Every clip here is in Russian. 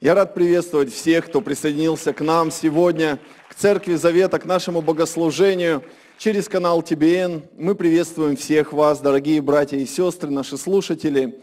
Я рад приветствовать всех, кто присоединился к нам сегодня, к Церкви Завета, к нашему богослужению через канал ТБН. Мы приветствуем всех вас, дорогие братья и сестры, наши слушатели.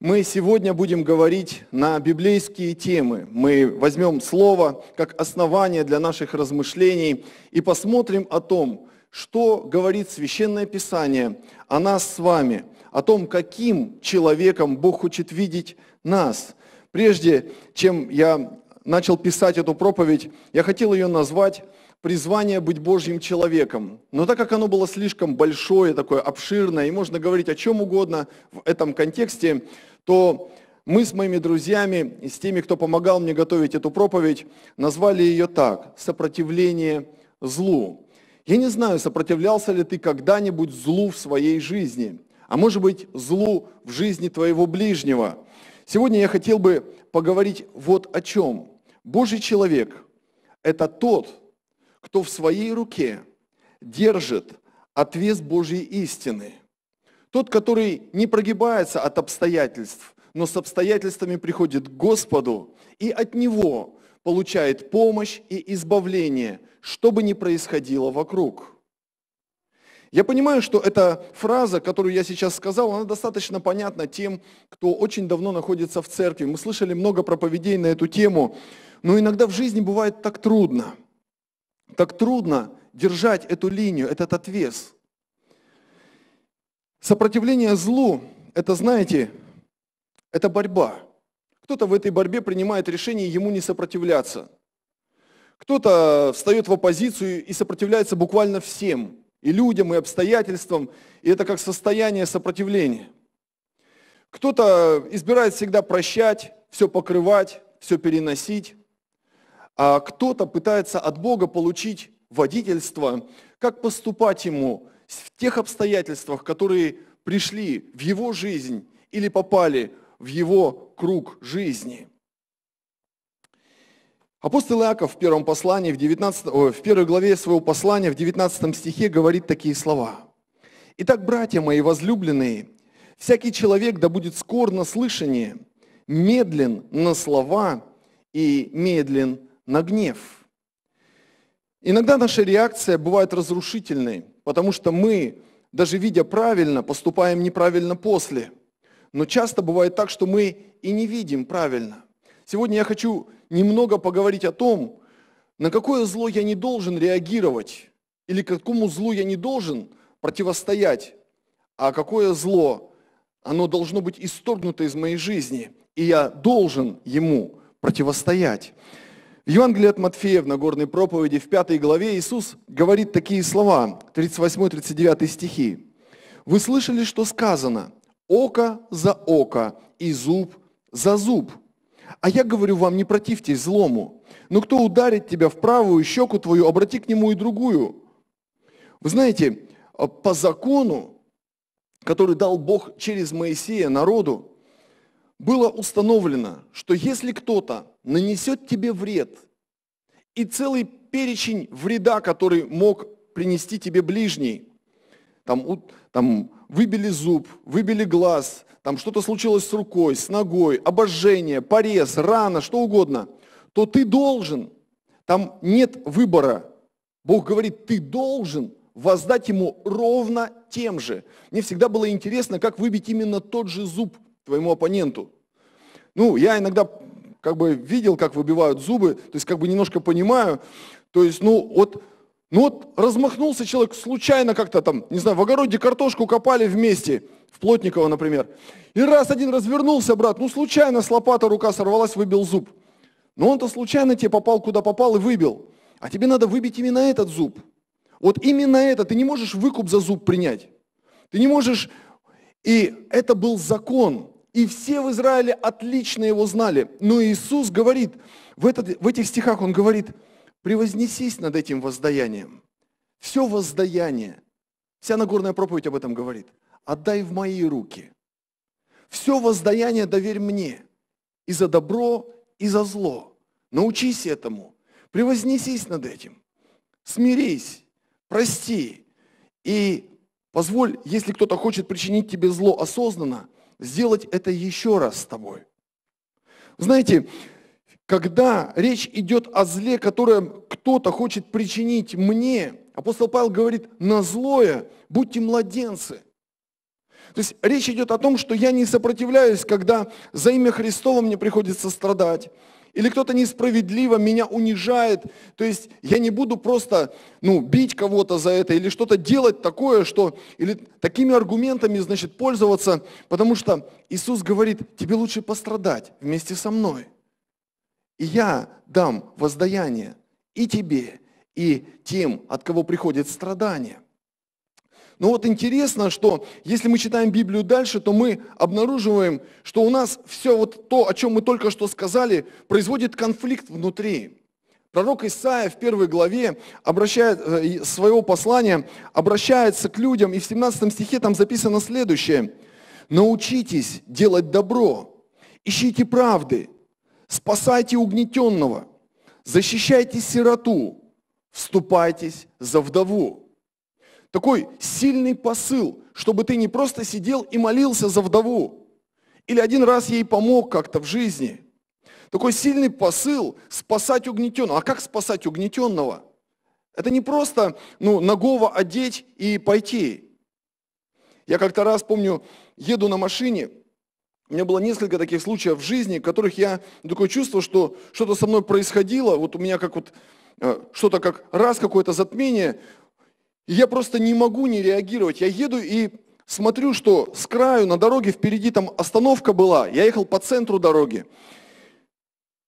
Мы сегодня будем говорить на библейские темы. Мы возьмем слово как основание для наших размышлений и посмотрим о том, что говорит Священное Писание о нас с вами, о том, каким человеком Бог хочет видеть нас. Прежде чем я начал писать эту проповедь, я хотел ее назвать призвание быть Божьим человеком. Но так как оно было слишком большое, такое обширное, и можно говорить о чем угодно в этом контексте, то мы с моими друзьями и с теми, кто помогал мне готовить эту проповедь, назвали ее так – «Сопротивление злу». Я не знаю, сопротивлялся ли ты когда-нибудь злу в своей жизни, а может быть злу в жизни твоего ближнего. Сегодня я хотел бы поговорить вот о чем. Божий человек – это тот, кто в своей руке держит отвес Божьей истины. Тот, который не прогибается от обстоятельств, но с обстоятельствами приходит к Господу, и от Него получает помощь и избавление, что бы ни происходило вокруг. Я понимаю, что эта фраза, которую я сейчас сказал, она достаточно понятна тем, кто очень давно находится в церкви. Мы слышали много проповедей на эту тему, но иногда в жизни бывает так трудно. Так трудно держать эту линию, этот отвес. Сопротивление злу – это, знаете, это борьба – кто-то в этой борьбе принимает решение ему не сопротивляться. Кто-то встает в оппозицию и сопротивляется буквально всем, и людям, и обстоятельствам, и это как состояние сопротивления. Кто-то избирает всегда прощать, все покрывать, все переносить, а кто-то пытается от Бога получить водительство, как поступать ему в тех обстоятельствах, которые пришли в его жизнь или попали в его круг жизни. Апостол Иаков в первом послании, в, 19, о, в первой главе своего послания, в 19 стихе говорит такие слова. «Итак, братья мои возлюбленные, всякий человек да будет скор на слышание, медлен на слова и медлен на гнев». Иногда наша реакция бывает разрушительной, потому что мы, даже видя правильно, поступаем неправильно после – но часто бывает так, что мы и не видим правильно. Сегодня я хочу немного поговорить о том, на какое зло я не должен реагировать, или какому злу я не должен противостоять, а какое зло, оно должно быть исторгнуто из моей жизни, и я должен ему противостоять. В Евангелии от Матфея в Нагорной проповеди в 5 главе Иисус говорит такие слова, 38-39 стихи. «Вы слышали, что сказано, Око за око и зуб за зуб. А я говорю вам, не противьтесь злому. Но кто ударит тебя в правую щеку твою, обрати к нему и другую. Вы знаете, по закону, который дал Бог через Моисея народу, было установлено, что если кто-то нанесет тебе вред, и целый перечень вреда, который мог принести тебе ближний, там, там выбили зуб, выбили глаз, там что-то случилось с рукой, с ногой, обожжение, порез, рана, что угодно, то ты должен, там нет выбора. Бог говорит, ты должен воздать ему ровно тем же. Мне всегда было интересно, как выбить именно тот же зуб твоему оппоненту. Ну, я иногда как бы видел, как выбивают зубы, то есть как бы немножко понимаю. То есть, ну, вот ну вот размахнулся человек случайно как-то там, не знаю, в огороде картошку копали вместе, в Плотникова, например. И раз один развернулся, брат, ну случайно с лопата рука сорвалась, выбил зуб. Но он-то случайно тебе попал, куда попал и выбил. А тебе надо выбить именно этот зуб. Вот именно это. Ты не можешь выкуп за зуб принять. Ты не можешь... И это был закон. И все в Израиле отлично его знали. Но Иисус говорит, в, этот, в этих стихах он говорит – Превознесись над этим воздаянием. Все воздаяние, вся Нагорная проповедь об этом говорит, отдай в мои руки. Все воздаяние доверь мне и за добро, и за зло. Научись этому, превознесись над этим, смирись, прости и позволь, если кто-то хочет причинить тебе зло осознанно, сделать это еще раз с тобой. Знаете, когда речь идет о зле, которое кто-то хочет причинить мне, апостол Павел говорит, на злое будьте младенцы. То есть речь идет о том, что я не сопротивляюсь, когда за имя Христова мне приходится страдать. Или кто-то несправедливо меня унижает. То есть я не буду просто ну, бить кого-то за это или что-то делать такое, что... Или такими аргументами, значит, пользоваться. Потому что Иисус говорит, тебе лучше пострадать вместе со мной. И я дам воздаяние и тебе, и тем, от кого приходит страдание. Но вот интересно, что если мы читаем Библию дальше, то мы обнаруживаем, что у нас все вот то, о чем мы только что сказали, производит конфликт внутри. Пророк Исаия в первой главе обращает, э, своего послания обращается к людям, и в 17 стихе там записано следующее. «Научитесь делать добро, ищите правды, спасайте угнетенного, защищайте сироту, вступайтесь за вдову. Такой сильный посыл, чтобы ты не просто сидел и молился за вдову, или один раз ей помог как-то в жизни. Такой сильный посыл спасать угнетенного. А как спасать угнетенного? Это не просто ну, нагого одеть и пойти. Я как-то раз помню, еду на машине, у меня было несколько таких случаев в жизни, в которых я такое чувство, что что-то со мной происходило, вот у меня как вот э, что-то как раз какое-то затмение, и я просто не могу не реагировать. Я еду и смотрю, что с краю на дороге впереди там остановка была, я ехал по центру дороги.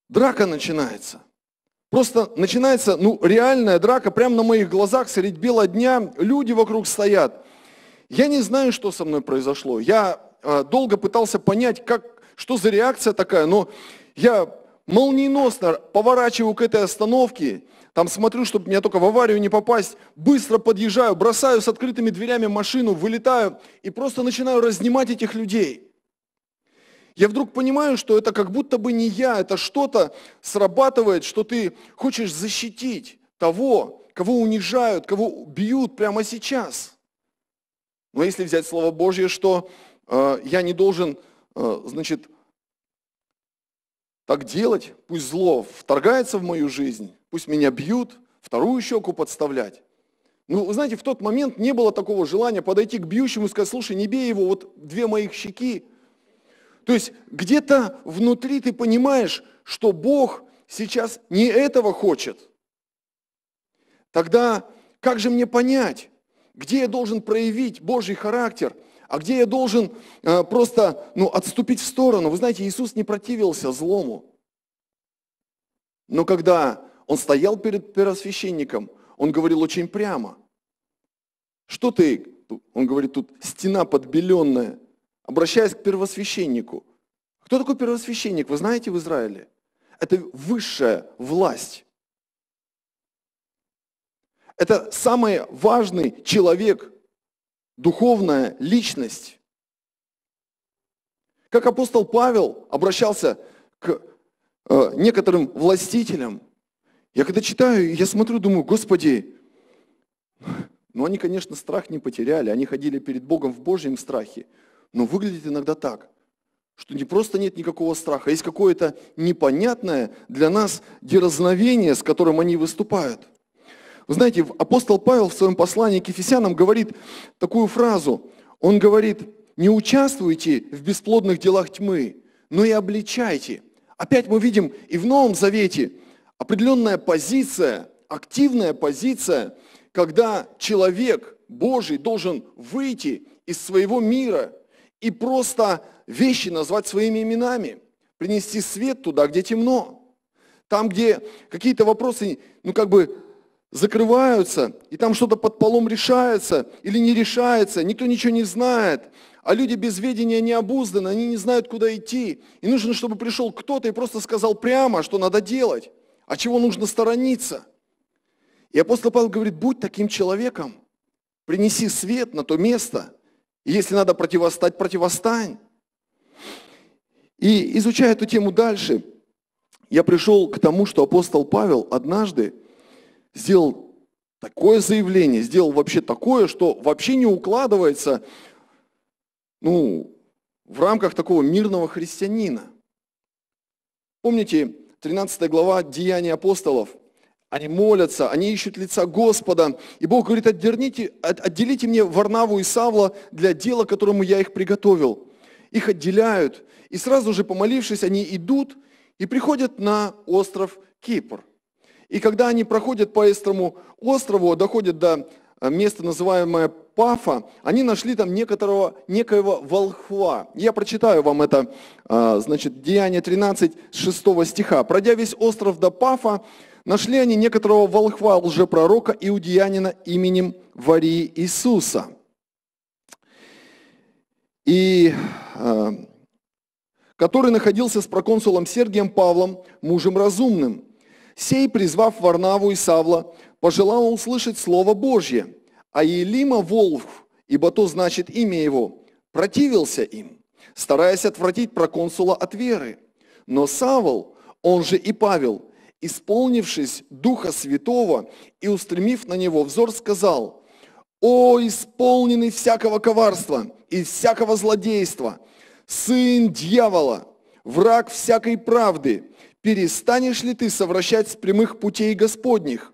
Драка начинается. Просто начинается, ну, реальная драка, прямо на моих глазах, средь бела дня, люди вокруг стоят. Я не знаю, что со мной произошло. Я Э, долго пытался понять, как, что за реакция такая, но я молниеносно поворачиваю к этой остановке, там смотрю, чтобы меня только в аварию не попасть, быстро подъезжаю, бросаю с открытыми дверями машину, вылетаю и просто начинаю разнимать этих людей. Я вдруг понимаю, что это как будто бы не я, это что-то срабатывает, что ты хочешь защитить того, кого унижают, кого бьют прямо сейчас. Но если взять Слово Божье, что Э, я не должен, э, значит, так делать, пусть зло вторгается в мою жизнь, пусть меня бьют, вторую щеку подставлять. Ну, вы знаете, в тот момент не было такого желания подойти к бьющему и сказать, слушай, не бей его, вот две моих щеки. То есть где-то внутри ты понимаешь, что Бог сейчас не этого хочет. Тогда как же мне понять, где я должен проявить Божий характер – а где я должен э, просто ну, отступить в сторону. Вы знаете, Иисус не противился злому. Но когда он стоял перед первосвященником, он говорил очень прямо. Что ты, он говорит тут, стена подбеленная, обращаясь к первосвященнику. Кто такой первосвященник, вы знаете в Израиле? Это высшая власть. Это самый важный человек духовная личность. Как апостол Павел обращался к э, некоторым властителям. Я когда читаю, я смотрю, думаю, Господи, ну они, конечно, страх не потеряли, они ходили перед Богом в Божьем страхе, но выглядит иногда так, что не просто нет никакого страха, а есть какое-то непонятное для нас дерзновение, с которым они выступают – вы знаете, апостол Павел в своем послании к Ефесянам говорит такую фразу. Он говорит, не участвуйте в бесплодных делах тьмы, но и обличайте. Опять мы видим и в Новом Завете определенная позиция, активная позиция, когда человек Божий должен выйти из своего мира и просто вещи назвать своими именами, принести свет туда, где темно. Там, где какие-то вопросы, ну как бы закрываются, и там что-то под полом решается или не решается, никто ничего не знает. А люди без ведения не обузданы, они не знают, куда идти. И нужно, чтобы пришел кто-то и просто сказал прямо, что надо делать, а чего нужно сторониться. И апостол Павел говорит, будь таким человеком, принеси свет на то место, и если надо противостать, противостань. И изучая эту тему дальше, я пришел к тому, что апостол Павел однажды сделал такое заявление, сделал вообще такое, что вообще не укладывается ну, в рамках такого мирного христианина. Помните, 13 глава Деяний апостолов, они молятся, они ищут лица Господа. И Бог говорит, отдерните, отделите мне Варнаву и Савла для дела, которому я их приготовил. Их отделяют. И сразу же, помолившись, они идут и приходят на остров Кипр. И когда они проходят по Эстрому острову, доходят до э, места, называемое Пафа, они нашли там некоторого, некоего волхва. Я прочитаю вам это, э, значит, Деяние 13, 6 стиха. «Пройдя весь остров до Пафа, нашли они некоторого волхва, лжепророка иудеянина именем Варии Иисуса». И э, который находился с проконсулом Сергием Павлом, мужем разумным – Сей, призвав Варнаву и Савла, пожелал услышать Слово Божье, а Елима – волк, ибо то значит имя его, противился им, стараясь отвратить проконсула от веры. Но Савл, он же и Павел, исполнившись Духа Святого и устремив на него взор, сказал, «О, исполненный всякого коварства и всякого злодейства, сын дьявола, враг всякой правды, перестанешь ли ты совращать с прямых путей Господних?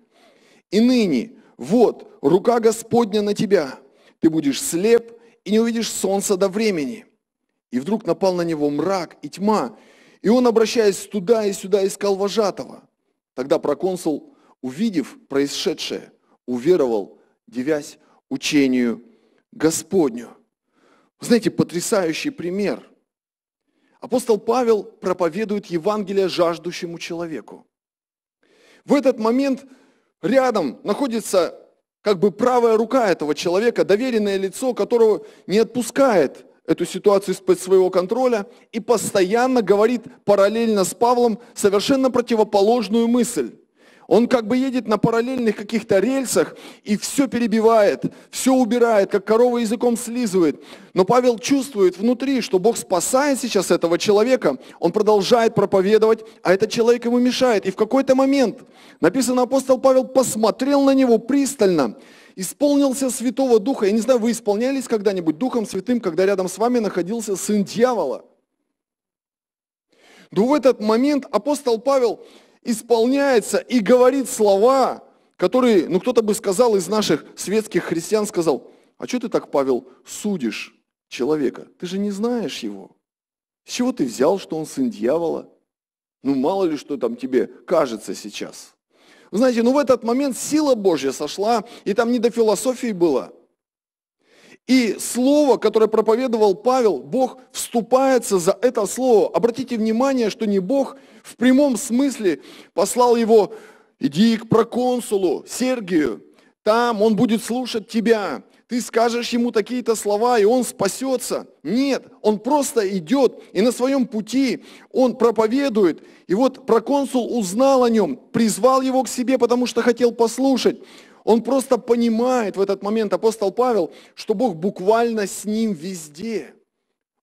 И ныне, вот, рука Господня на тебя, ты будешь слеп и не увидишь солнца до времени. И вдруг напал на него мрак и тьма, и он, обращаясь туда и сюда, искал вожатого. Тогда проконсул, увидев происшедшее, уверовал, девясь учению Господню. Знаете, потрясающий пример – Апостол Павел проповедует Евангелие жаждущему человеку. В этот момент рядом находится как бы правая рука этого человека, доверенное лицо, которого не отпускает эту ситуацию из-под своего контроля и постоянно говорит параллельно с Павлом совершенно противоположную мысль. Он как бы едет на параллельных каких-то рельсах и все перебивает, все убирает, как корова языком слизывает. Но Павел чувствует внутри, что Бог спасает сейчас этого человека. Он продолжает проповедовать, а этот человек ему мешает. И в какой-то момент, написано, апостол Павел посмотрел на него пристально, исполнился Святого Духа. Я не знаю, вы исполнялись когда-нибудь Духом Святым, когда рядом с вами находился сын дьявола? Да в этот момент апостол Павел исполняется и говорит слова, которые, ну кто-то бы сказал из наших светских христиан, сказал, а что ты так, Павел, судишь человека? Ты же не знаешь его. С чего ты взял, что он сын дьявола? Ну мало ли, что там тебе кажется сейчас. Знаете, ну в этот момент сила Божья сошла, и там не до философии было – и слово, которое проповедовал Павел, Бог вступается за это слово. Обратите внимание, что не Бог в прямом смысле послал его, иди к проконсулу Сергию, там он будет слушать тебя, ты скажешь ему такие-то слова, и он спасется. Нет, он просто идет, и на своем пути он проповедует. И вот проконсул узнал о нем, призвал его к себе, потому что хотел послушать. Он просто понимает в этот момент, апостол Павел, что Бог буквально с ним везде.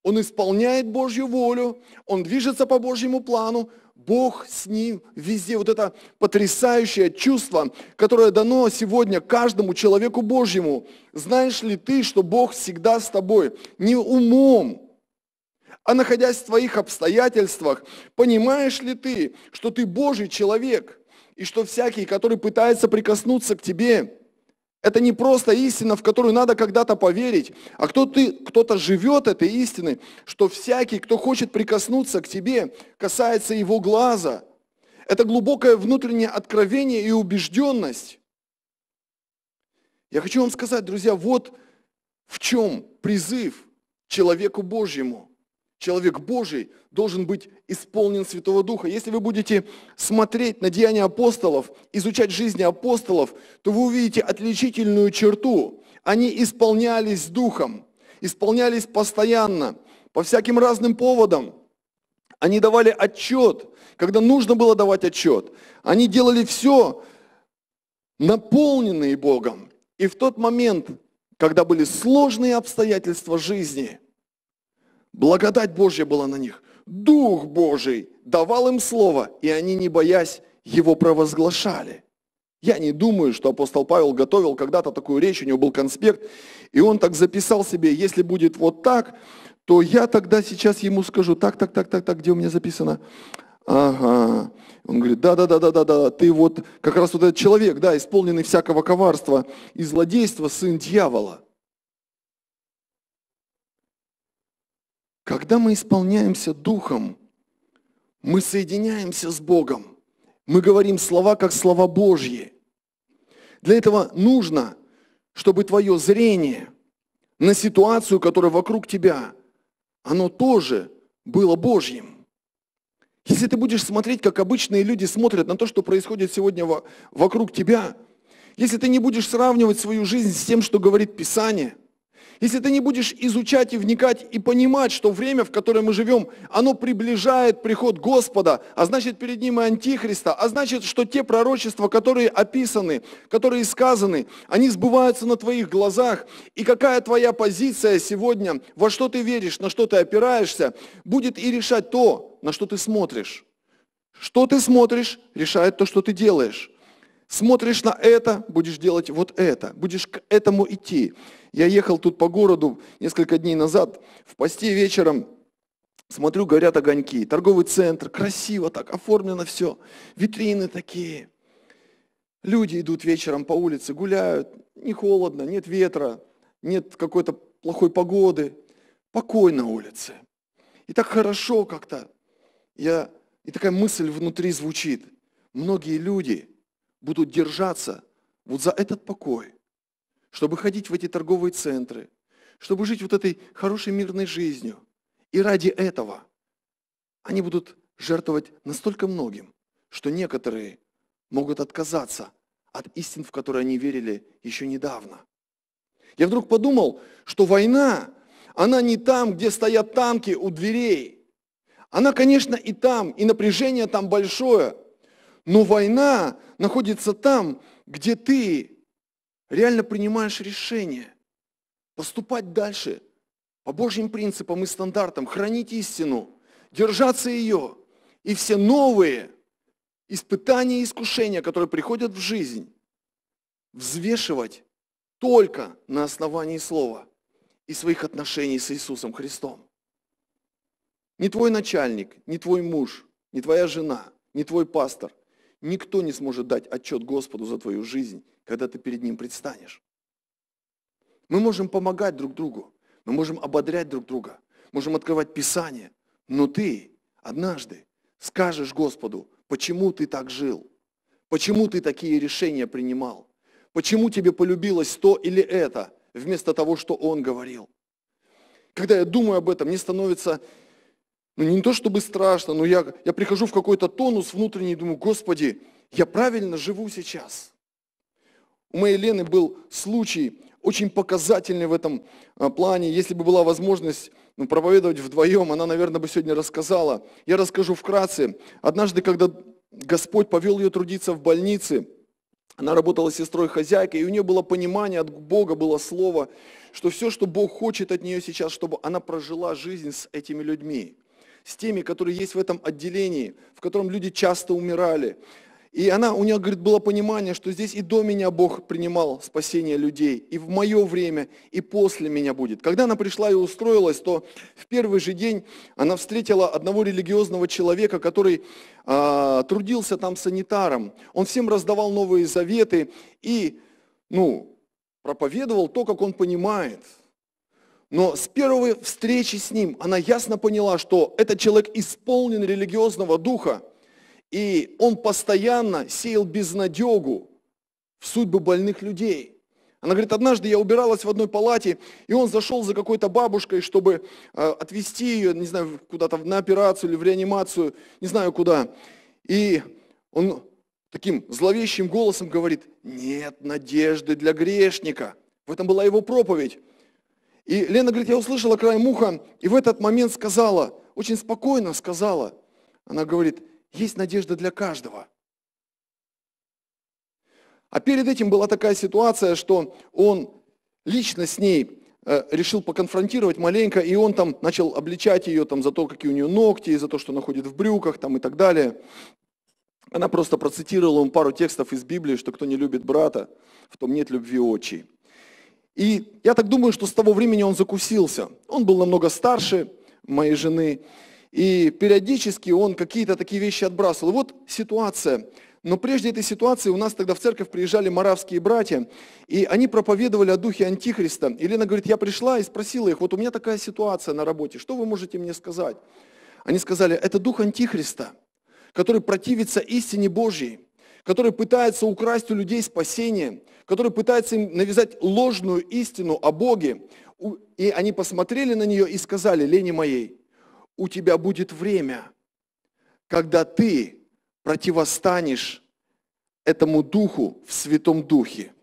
Он исполняет Божью волю, он движется по Божьему плану, Бог с ним везде. Вот это потрясающее чувство, которое дано сегодня каждому человеку Божьему. Знаешь ли ты, что Бог всегда с тобой? Не умом, а находясь в твоих обстоятельствах, понимаешь ли ты, что ты Божий человек – и что всякий, который пытается прикоснуться к тебе, это не просто истина, в которую надо когда-то поверить, а кто ты, кто-то живет этой истиной, что всякий, кто хочет прикоснуться к тебе, касается его глаза. Это глубокое внутреннее откровение и убежденность. Я хочу вам сказать, друзья, вот в чем призыв человеку Божьему – человек Божий, должен быть исполнен Святого Духа. Если вы будете смотреть на деяния апостолов, изучать жизни апостолов, то вы увидите отличительную черту. Они исполнялись Духом, исполнялись постоянно, по всяким разным поводам. Они давали отчет, когда нужно было давать отчет. Они делали все, наполненные Богом. И в тот момент, когда были сложные обстоятельства жизни – Благодать Божья была на них. Дух Божий давал им слово, и они, не боясь, его провозглашали. Я не думаю, что апостол Павел готовил когда-то такую речь, у него был конспект, и он так записал себе, если будет вот так, то я тогда сейчас ему скажу, так, так, так, так, так, где у меня записано? Ага. Он говорит, да, да, да, да, да, да, ты вот как раз вот этот человек, да, исполненный всякого коварства и злодейства, сын дьявола. Когда мы исполняемся Духом, мы соединяемся с Богом. Мы говорим слова, как слова Божьи. Для этого нужно, чтобы твое зрение на ситуацию, которая вокруг тебя, оно тоже было Божьим. Если ты будешь смотреть, как обычные люди смотрят на то, что происходит сегодня вокруг тебя, если ты не будешь сравнивать свою жизнь с тем, что говорит Писание – если ты не будешь изучать и вникать и понимать, что время, в которое мы живем, оно приближает приход Господа, а значит перед ним и Антихриста, а значит, что те пророчества, которые описаны, которые сказаны, они сбываются на твоих глазах. И какая твоя позиция сегодня, во что ты веришь, на что ты опираешься, будет и решать то, на что ты смотришь. Что ты смотришь, решает то, что ты делаешь. Смотришь на это, будешь делать вот это, будешь к этому идти. Я ехал тут по городу несколько дней назад, в посте вечером, смотрю, горят огоньки, торговый центр, красиво так, оформлено все, витрины такие. Люди идут вечером по улице, гуляют, не холодно, нет ветра, нет какой-то плохой погоды, покой на улице. И так хорошо как-то. Я, и такая мысль внутри звучит. Многие люди – будут держаться вот за этот покой, чтобы ходить в эти торговые центры, чтобы жить вот этой хорошей мирной жизнью. И ради этого они будут жертвовать настолько многим, что некоторые могут отказаться от истин, в которые они верили еще недавно. Я вдруг подумал, что война, она не там, где стоят танки у дверей. Она, конечно, и там, и напряжение там большое – но война находится там, где ты реально принимаешь решение поступать дальше по Божьим принципам и стандартам, хранить истину, держаться ее. И все новые испытания и искушения, которые приходят в жизнь, взвешивать только на основании Слова и своих отношений с Иисусом Христом. Не твой начальник, не твой муж, не твоя жена, не твой пастор – Никто не сможет дать отчет Господу за твою жизнь, когда ты перед Ним предстанешь. Мы можем помогать друг другу, мы можем ободрять друг друга, можем открывать Писание, но ты однажды скажешь Господу, почему ты так жил, почему ты такие решения принимал, почему тебе полюбилось то или это, вместо того, что Он говорил. Когда я думаю об этом, мне становится ну, не то чтобы страшно, но я, я прихожу в какой-то тонус внутренний и думаю, Господи, я правильно живу сейчас. У моей Лены был случай, очень показательный в этом а, плане. Если бы была возможность ну, проповедовать вдвоем, она, наверное, бы сегодня рассказала. Я расскажу вкратце. Однажды, когда Господь повел ее трудиться в больнице, она работала сестрой-хозяйкой, и у нее было понимание от Бога, было слово, что все, что Бог хочет от нее сейчас, чтобы она прожила жизнь с этими людьми с теми, которые есть в этом отделении, в котором люди часто умирали. И она, у нее, говорит, было понимание, что здесь и до меня Бог принимал спасение людей, и в мое время, и после меня будет. Когда она пришла и устроилась, то в первый же день она встретила одного религиозного человека, который а, трудился там санитаром. Он всем раздавал новые заветы и, ну, проповедовал то, как он понимает – но с первой встречи с ним она ясно поняла, что этот человек исполнен религиозного духа, и он постоянно сеял безнадегу в судьбы больных людей. Она говорит, однажды я убиралась в одной палате, и он зашел за какой-то бабушкой, чтобы э, отвезти ее, не знаю, куда-то на операцию или в реанимацию, не знаю куда. И он таким зловещим голосом говорит, нет надежды для грешника. В этом была его проповедь. И Лена говорит, я услышала край муха, и в этот момент сказала, очень спокойно сказала, она говорит, есть надежда для каждого. А перед этим была такая ситуация, что он лично с ней э, решил поконфронтировать маленько, и он там начал обличать ее там, за то, какие у нее ногти, за то, что она ходит в брюках там, и так далее. Она просто процитировала ему пару текстов из Библии, что кто не любит брата, в том нет любви отчей. И я так думаю, что с того времени он закусился. Он был намного старше моей жены, и периодически он какие-то такие вещи отбрасывал. вот ситуация. Но прежде этой ситуации у нас тогда в церковь приезжали маравские братья, и они проповедовали о духе Антихриста. Елена говорит, я пришла и спросила их, вот у меня такая ситуация на работе, что вы можете мне сказать? Они сказали, это дух Антихриста, который противится истине Божьей, который пытается украсть у людей спасение – который пытается им навязать ложную истину о Боге. И они посмотрели на нее и сказали, лени моей, у тебя будет время, когда ты противостанешь этому духу в Святом Духе.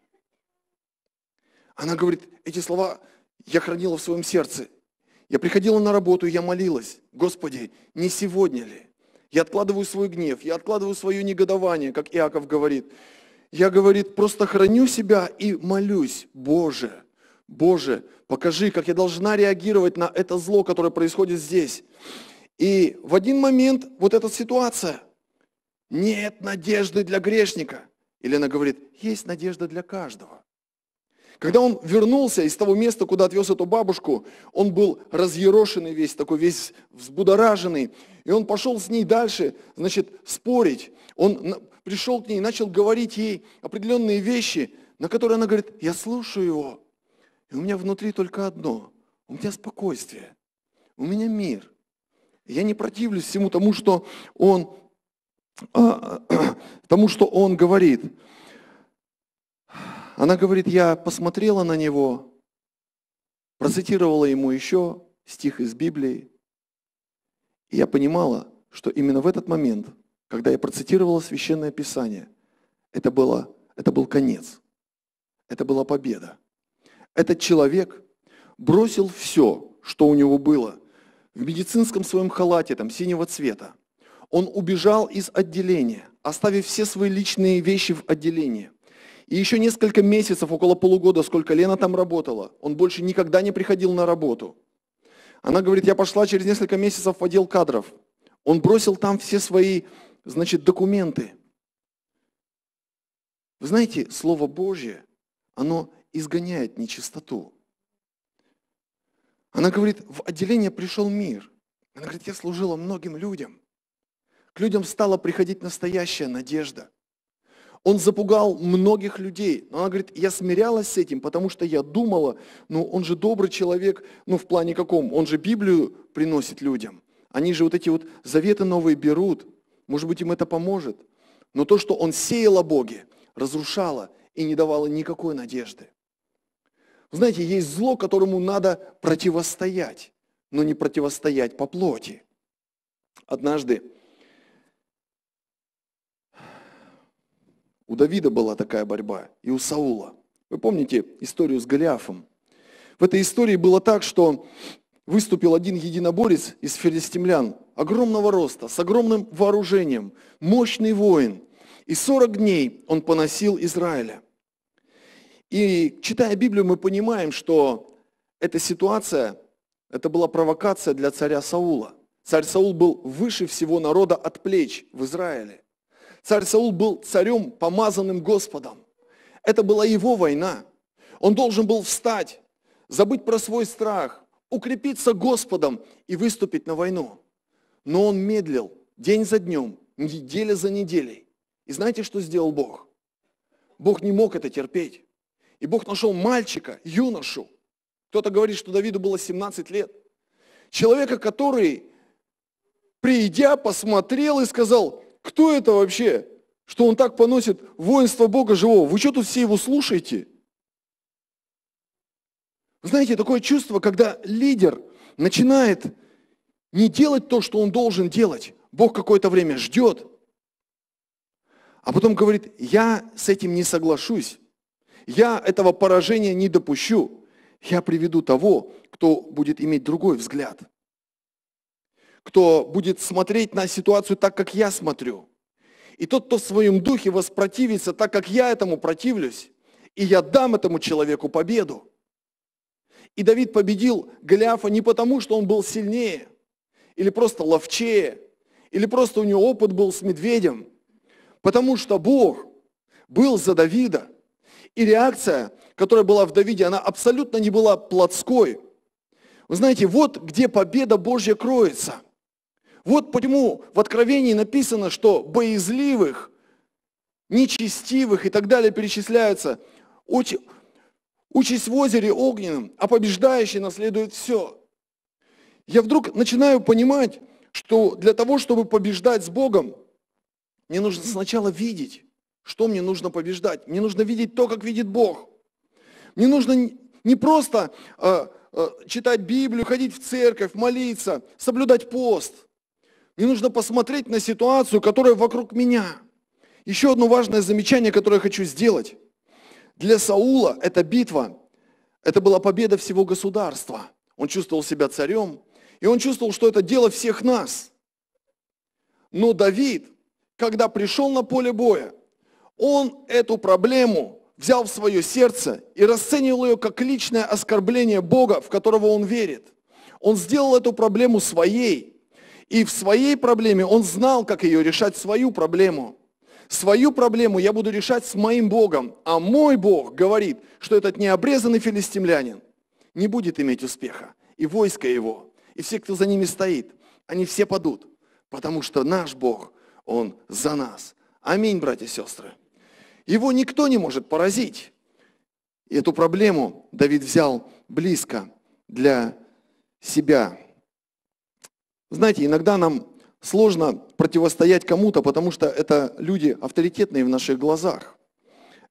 Она говорит, эти слова я хранила в своем сердце. Я приходила на работу, я молилась. Господи, не сегодня ли? Я откладываю свой гнев, я откладываю свое негодование, как Иаков говорит. Я, говорит, просто храню себя и молюсь, Боже, Боже, покажи, как я должна реагировать на это зло, которое происходит здесь. И в один момент вот эта ситуация, нет надежды для грешника. Или она говорит, есть надежда для каждого. Когда он вернулся из того места, куда отвез эту бабушку, он был разъерошенный весь, такой весь взбудораженный. И он пошел с ней дальше, значит, спорить. Он пришел к ней и начал говорить ей определенные вещи, на которые она говорит, я слушаю его, и у меня внутри только одно, у меня спокойствие, у меня мир. Я не противлюсь всему тому, что он, а, тому, что он говорит. Она говорит, я посмотрела на него, процитировала ему еще стих из Библии, и я понимала, что именно в этот момент – когда я процитировала Священное Писание, это, было, это был конец, это была победа. Этот человек бросил все, что у него было, в медицинском своем халате, там, синего цвета. Он убежал из отделения, оставив все свои личные вещи в отделении. И еще несколько месяцев, около полугода, сколько Лена там работала, он больше никогда не приходил на работу. Она говорит, я пошла через несколько месяцев в отдел кадров. Он бросил там все свои значит документы. Вы знаете, Слово Божье, оно изгоняет нечистоту. Она говорит, в отделение пришел мир. Она говорит, я служила многим людям. К людям стала приходить настоящая надежда. Он запугал многих людей. Но она говорит, я смирялась с этим, потому что я думала, ну он же добрый человек, ну в плане каком, он же Библию приносит людям. Они же вот эти вот заветы новые берут. Может быть, им это поможет. Но то, что он сеял о Боге, разрушало и не давало никакой надежды. Знаете, есть зло, которому надо противостоять, но не противостоять по плоти. Однажды у Давида была такая борьба, и у Саула. Вы помните историю с Голиафом? В этой истории было так, что выступил один единоборец из филистимлян, огромного роста, с огромным вооружением, мощный воин. И 40 дней он поносил Израиля. И читая Библию, мы понимаем, что эта ситуация, это была провокация для царя Саула. Царь Саул был выше всего народа от плеч в Израиле. Царь Саул был царем, помазанным Господом. Это была его война. Он должен был встать, забыть про свой страх, укрепиться Господом и выступить на войну но он медлил день за днем, неделя за неделей. И знаете, что сделал Бог? Бог не мог это терпеть. И Бог нашел мальчика, юношу. Кто-то говорит, что Давиду было 17 лет. Человека, который, придя, посмотрел и сказал, кто это вообще, что он так поносит воинство Бога живого? Вы что тут все его слушаете? Знаете, такое чувство, когда лидер начинает не делать то, что он должен делать. Бог какое-то время ждет, а потом говорит, я с этим не соглашусь, я этого поражения не допущу, я приведу того, кто будет иметь другой взгляд, кто будет смотреть на ситуацию так, как я смотрю. И тот, кто в своем духе воспротивится так, как я этому противлюсь, и я дам этому человеку победу. И Давид победил Голиафа не потому, что он был сильнее – или просто ловчее, или просто у него опыт был с медведем. Потому что Бог был за Давида. И реакция, которая была в Давиде, она абсолютно не была плотской. Вы знаете, вот где победа Божья кроется. Вот почему в Откровении написано, что боязливых, нечестивых и так далее перечисляются. Участь в озере огненном, а побеждающий наследует все я вдруг начинаю понимать, что для того, чтобы побеждать с Богом, мне нужно сначала видеть, что мне нужно побеждать. Мне нужно видеть то, как видит Бог. Мне нужно не просто э, э, читать Библию, ходить в церковь, молиться, соблюдать пост. Мне нужно посмотреть на ситуацию, которая вокруг меня. Еще одно важное замечание, которое я хочу сделать. Для Саула эта битва, это была победа всего государства. Он чувствовал себя царем, и он чувствовал, что это дело всех нас. Но Давид, когда пришел на поле боя, он эту проблему взял в свое сердце и расценил ее как личное оскорбление Бога, в которого он верит. Он сделал эту проблему своей. И в своей проблеме он знал, как ее решать, свою проблему. Свою проблему я буду решать с моим Богом, а мой Бог говорит, что этот необрезанный филистимлянин не будет иметь успеха, и войско его – и все, кто за ними стоит, они все падут, потому что наш Бог, Он за нас. Аминь, братья и сестры. Его никто не может поразить. И эту проблему Давид взял близко для себя. Знаете, иногда нам сложно противостоять кому-то, потому что это люди авторитетные в наших глазах.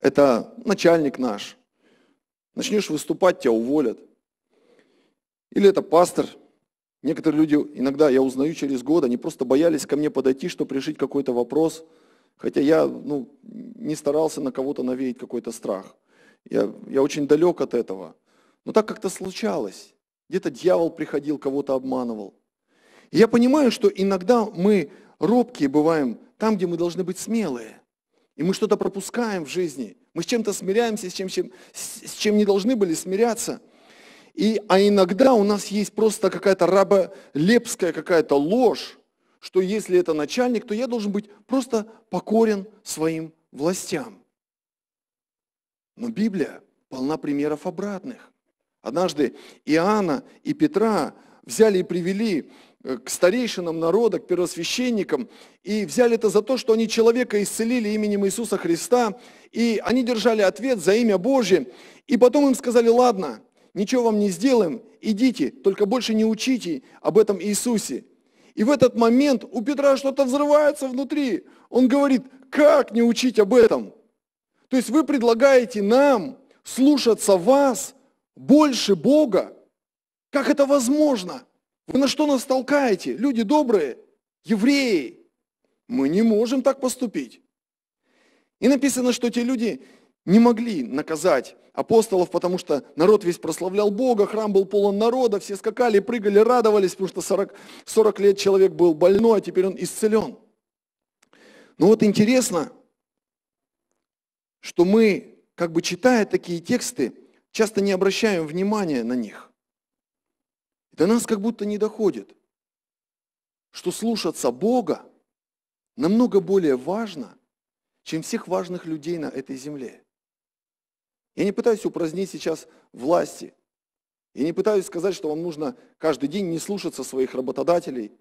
Это начальник наш. Начнешь выступать, тебя уволят. Или это пастор, Некоторые люди, иногда я узнаю через год, они просто боялись ко мне подойти, чтобы решить какой-то вопрос, хотя я ну, не старался на кого-то навеять какой-то страх. Я, я очень далек от этого. Но так как-то случалось. Где-то дьявол приходил, кого-то обманывал. И я понимаю, что иногда мы робкие бываем там, где мы должны быть смелые. И мы что-то пропускаем в жизни. Мы с чем-то смиряемся, с чем, чем, с чем не должны были смиряться – и, а иногда у нас есть просто какая-то раболепская какая-то ложь, что если это начальник, то я должен быть просто покорен своим властям. Но Библия полна примеров обратных. Однажды Иоанна и Петра взяли и привели э, к старейшинам народа, к первосвященникам, и взяли это за то, что они человека исцелили именем Иисуса Христа, и они держали ответ за имя Божье, и потом им сказали, ладно, ничего вам не сделаем, идите, только больше не учите об этом Иисусе. И в этот момент у Петра что-то взрывается внутри. Он говорит, как не учить об этом? То есть вы предлагаете нам слушаться вас больше Бога? Как это возможно? Вы на что нас толкаете? Люди добрые, евреи. Мы не можем так поступить. И написано, что те люди не могли наказать апостолов, потому что народ весь прославлял Бога, храм был полон народа, все скакали, прыгали, радовались, потому что 40, 40 лет человек был больной, а теперь он исцелен. Но вот интересно, что мы, как бы читая такие тексты, часто не обращаем внимания на них. До нас как будто не доходит, что слушаться Бога намного более важно, чем всех важных людей на этой земле. Я не пытаюсь упразднить сейчас власти. Я не пытаюсь сказать, что вам нужно каждый день не слушаться своих работодателей,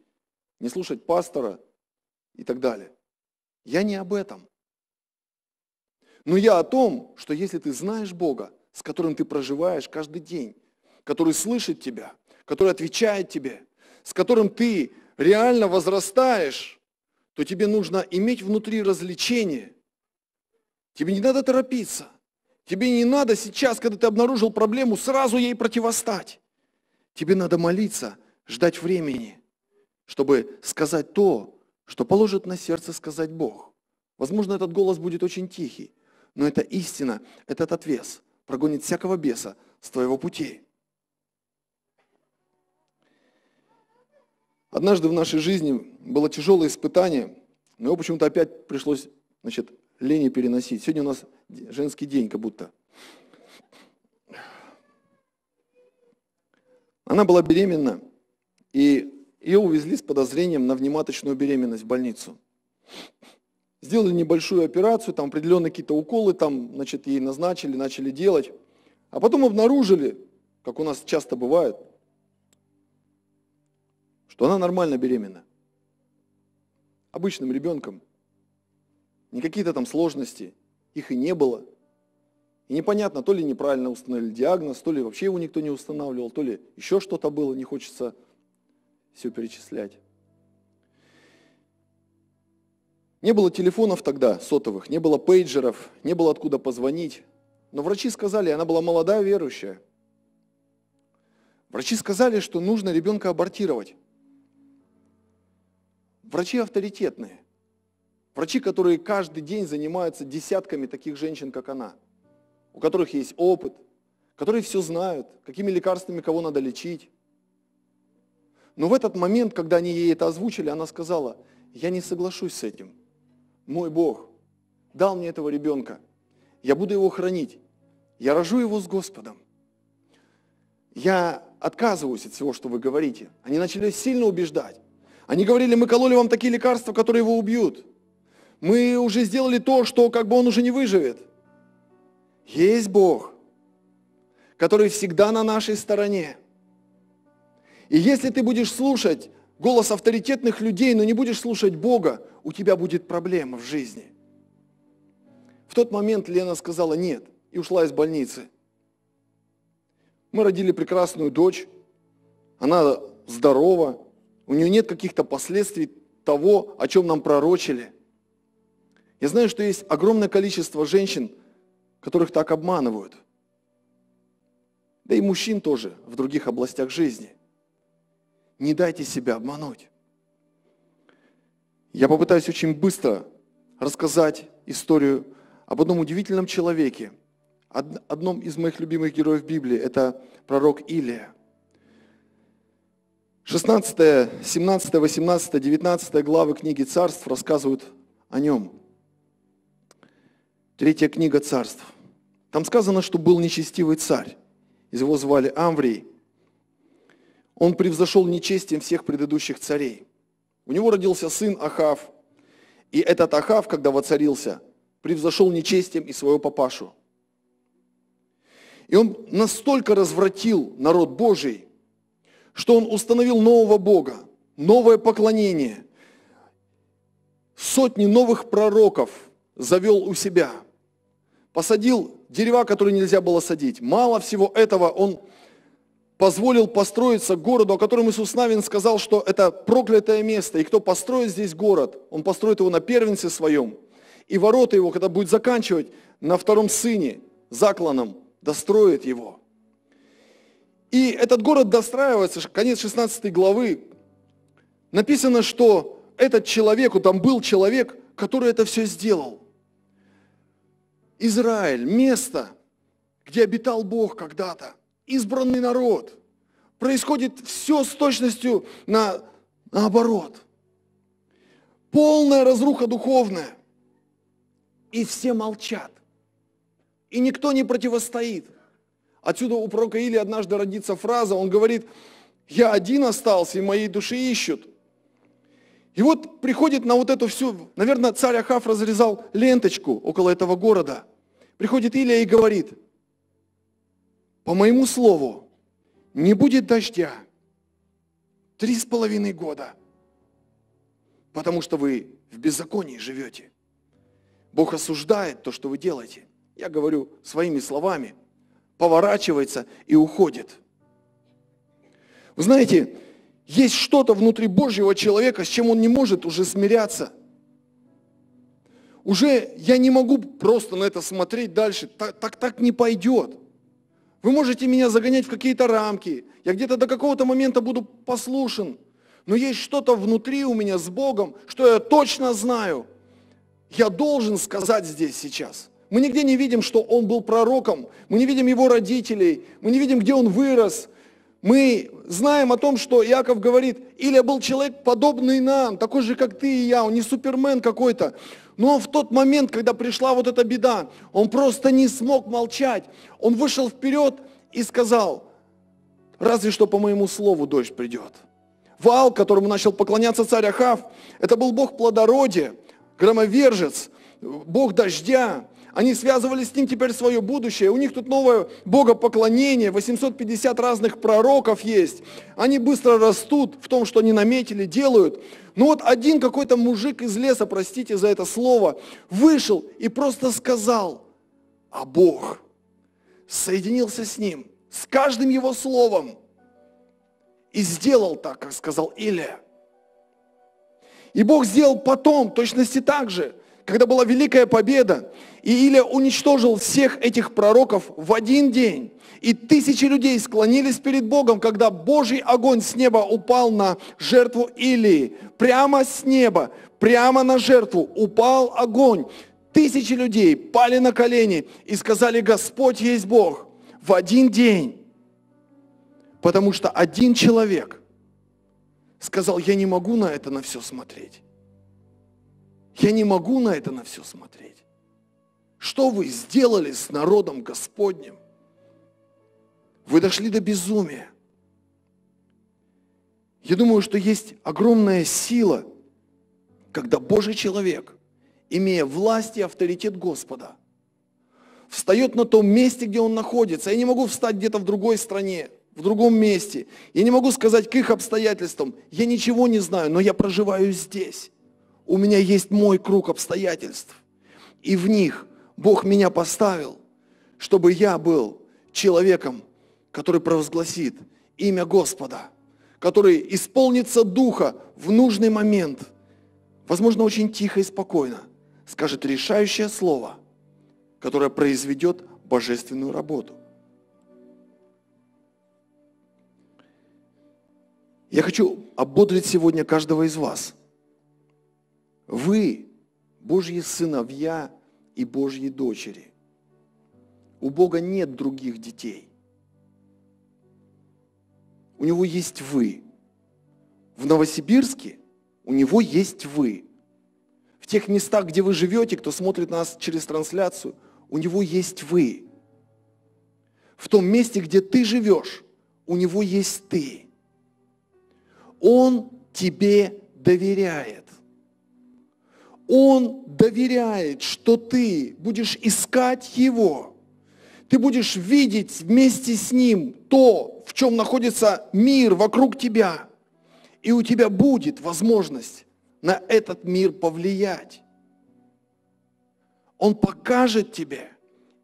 не слушать пастора и так далее. Я не об этом. Но я о том, что если ты знаешь Бога, с которым ты проживаешь каждый день, который слышит тебя, который отвечает тебе, с которым ты реально возрастаешь, то тебе нужно иметь внутри развлечение. Тебе не надо торопиться – Тебе не надо сейчас, когда ты обнаружил проблему, сразу ей противостать. Тебе надо молиться, ждать времени, чтобы сказать то, что положит на сердце сказать Бог. Возможно, этот голос будет очень тихий, но это истина, этот отвес прогонит всякого беса с твоего пути. Однажды в нашей жизни было тяжелое испытание, но его почему-то опять пришлось, значит, лени переносить. Сегодня у нас женский день как будто. Она была беременна, и ее увезли с подозрением на внематочную беременность в больницу. Сделали небольшую операцию, там определенные какие-то уколы, там, значит, ей назначили, начали делать. А потом обнаружили, как у нас часто бывает, что она нормально беременна. Обычным ребенком. Не какие-то там сложности, их и не было. И непонятно, то ли неправильно установили диагноз, то ли вообще его никто не устанавливал, то ли еще что-то было, не хочется все перечислять. Не было телефонов тогда сотовых, не было пейджеров, не было откуда позвонить. Но врачи сказали, она была молодая верующая. Врачи сказали, что нужно ребенка абортировать. Врачи авторитетные. Врачи, которые каждый день занимаются десятками таких женщин, как она, у которых есть опыт, которые все знают, какими лекарствами кого надо лечить. Но в этот момент, когда они ей это озвучили, она сказала, я не соглашусь с этим. Мой Бог дал мне этого ребенка. Я буду его хранить. Я рожу его с Господом. Я отказываюсь от всего, что вы говорите. Они начали сильно убеждать. Они говорили, мы кололи вам такие лекарства, которые его убьют. Мы уже сделали то, что как бы он уже не выживет. Есть Бог, который всегда на нашей стороне. И если ты будешь слушать голос авторитетных людей, но не будешь слушать Бога, у тебя будет проблема в жизни. В тот момент Лена сказала «нет» и ушла из больницы. Мы родили прекрасную дочь, она здорова, у нее нет каких-то последствий того, о чем нам пророчили – я знаю, что есть огромное количество женщин, которых так обманывают. Да и мужчин тоже в других областях жизни. Не дайте себя обмануть. Я попытаюсь очень быстро рассказать историю об одном удивительном человеке, одном из моих любимых героев Библии, это пророк Илия. 16, 17, 18, 19 главы книги царств рассказывают о нем – Третья книга царств. Там сказано, что был нечестивый царь. Его звали Амврий. Он превзошел нечестием всех предыдущих царей. У него родился сын Ахав. И этот Ахав, когда воцарился, превзошел нечестием и своего папашу. И он настолько развратил народ Божий, что он установил нового Бога, новое поклонение, сотни новых пророков завел у себя – посадил дерева, которые нельзя было садить. Мало всего этого, он позволил построиться городу, о котором Иисус Навин сказал, что это проклятое место, и кто построит здесь город, он построит его на первенце своем, и ворота его, когда будет заканчивать, на втором сыне, закланом, достроит его. И этот город достраивается, конец 16 главы, написано, что этот человек, там был человек, который это все сделал – Израиль, место, где обитал Бог когда-то, избранный народ. Происходит все с точностью на, наоборот. Полная разруха духовная. И все молчат. И никто не противостоит. Отсюда у пророка Или однажды родится фраза, он говорит, я один остался, и моей души ищут. И вот приходит на вот эту всю, наверное, царь Ахав разрезал ленточку около этого города. Приходит Илия и говорит, по моему слову, не будет дождя три с половиной года, потому что вы в беззаконии живете. Бог осуждает то, что вы делаете. Я говорю своими словами, поворачивается и уходит. Вы знаете, есть что-то внутри Божьего человека, с чем он не может уже смиряться – уже я не могу просто на это смотреть дальше. Так, так, так не пойдет. Вы можете меня загонять в какие-то рамки. Я где-то до какого-то момента буду послушен. Но есть что-то внутри у меня с Богом, что я точно знаю. Я должен сказать здесь сейчас. Мы нигде не видим, что он был пророком. Мы не видим его родителей. Мы не видим, где он вырос. Мы знаем о том, что Иаков говорит, или был человек подобный нам, такой же, как ты и я. Он не супермен какой-то. Но в тот момент, когда пришла вот эта беда, он просто не смог молчать. Он вышел вперед и сказал, разве что по моему слову дождь придет. Вал, которому начал поклоняться царь Ахав, это был бог плодородия, громовержец, бог дождя, они связывали с ним теперь свое будущее. У них тут новое богопоклонение, 850 разных пророков есть. Они быстро растут в том, что они наметили, делают. Но вот один какой-то мужик из леса, простите за это слово, вышел и просто сказал, а Бог соединился с ним, с каждым его словом и сделал так, как сказал Илия. И Бог сделал потом, точности так же, когда была великая победа, и Илия уничтожил всех этих пророков в один день. И тысячи людей склонились перед Богом, когда Божий огонь с неба упал на жертву Илии. Прямо с неба, прямо на жертву упал огонь. Тысячи людей пали на колени и сказали, Господь есть Бог в один день. Потому что один человек сказал, я не могу на это на все смотреть. Я не могу на это на все смотреть. Что вы сделали с народом Господним? Вы дошли до безумия. Я думаю, что есть огромная сила, когда Божий человек, имея власть и авторитет Господа, встает на том месте, где он находится. Я не могу встать где-то в другой стране, в другом месте. Я не могу сказать к их обстоятельствам, я ничего не знаю, но я проживаю здесь. У меня есть мой круг обстоятельств. И в них Бог меня поставил, чтобы я был человеком, который провозгласит имя Господа, который исполнится Духа в нужный момент, возможно, очень тихо и спокойно, скажет решающее слово, которое произведет божественную работу. Я хочу ободрить сегодня каждого из вас. Вы, Божьи сыновья и Божьи дочери. У Бога нет других детей. У него есть вы. В Новосибирске у него есть вы. В тех местах, где вы живете, кто смотрит нас через трансляцию, у него есть вы. В том месте, где ты живешь, у него есть ты. Он тебе доверяет. Он доверяет, что ты будешь искать Его. Ты будешь видеть вместе с Ним то, в чем находится мир вокруг тебя. И у тебя будет возможность на этот мир повлиять. Он покажет тебе.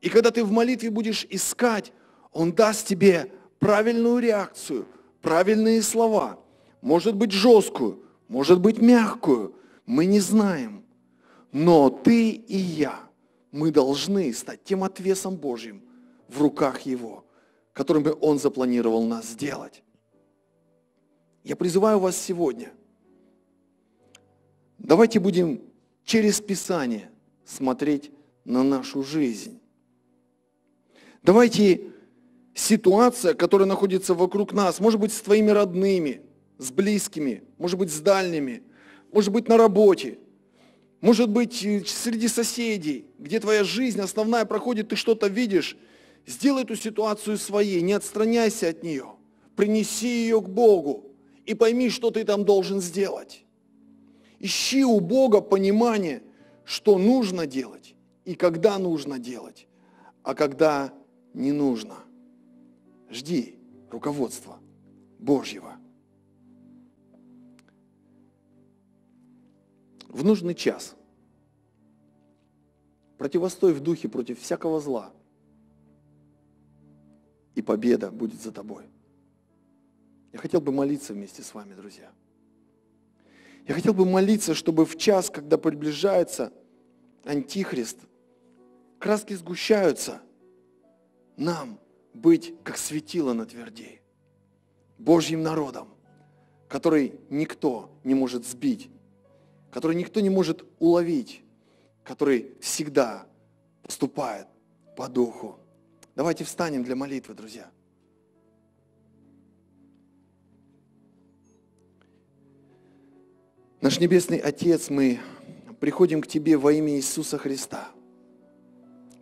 И когда ты в молитве будешь искать, Он даст тебе правильную реакцию, правильные слова. Может быть жесткую, может быть мягкую. Мы не знаем. Но ты и я, мы должны стать тем отвесом Божьим в руках Его, которым бы Он запланировал нас сделать. Я призываю вас сегодня, давайте будем через Писание смотреть на нашу жизнь. Давайте ситуация, которая находится вокруг нас, может быть, с твоими родными, с близкими, может быть, с дальними, может быть, на работе – может быть, э, среди соседей, где твоя жизнь основная проходит, ты что-то видишь. Сделай эту ситуацию своей, не отстраняйся от нее. Принеси ее к Богу и пойми, что ты там должен сделать. Ищи у Бога понимание, что нужно делать и когда нужно делать, а когда не нужно. Жди руководства Божьего. в нужный час. Противостой в духе против всякого зла. И победа будет за тобой. Я хотел бы молиться вместе с вами, друзья. Я хотел бы молиться, чтобы в час, когда приближается Антихрист, краски сгущаются нам быть как светило на твердей, Божьим народом, который никто не может сбить который никто не может уловить, который всегда поступает по духу. Давайте встанем для молитвы, друзья. Наш Небесный Отец, мы приходим к Тебе во имя Иисуса Христа.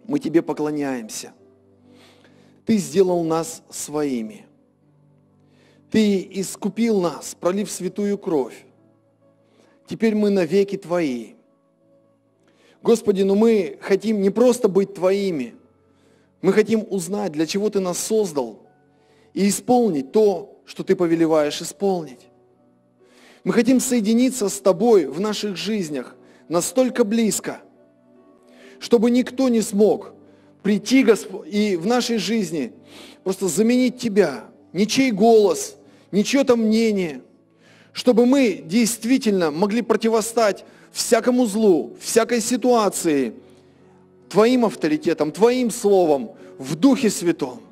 Мы Тебе поклоняемся. Ты сделал нас своими. Ты искупил нас, пролив святую кровь теперь мы навеки Твои. Господи, но ну мы хотим не просто быть Твоими, мы хотим узнать, для чего Ты нас создал, и исполнить то, что Ты повелеваешь исполнить. Мы хотим соединиться с Тобой в наших жизнях настолько близко, чтобы никто не смог прийти и в нашей жизни просто заменить Тебя, ничей голос, ничье там мнение – чтобы мы действительно могли противостать всякому злу, всякой ситуации, Твоим авторитетом, Твоим Словом, в Духе Святом.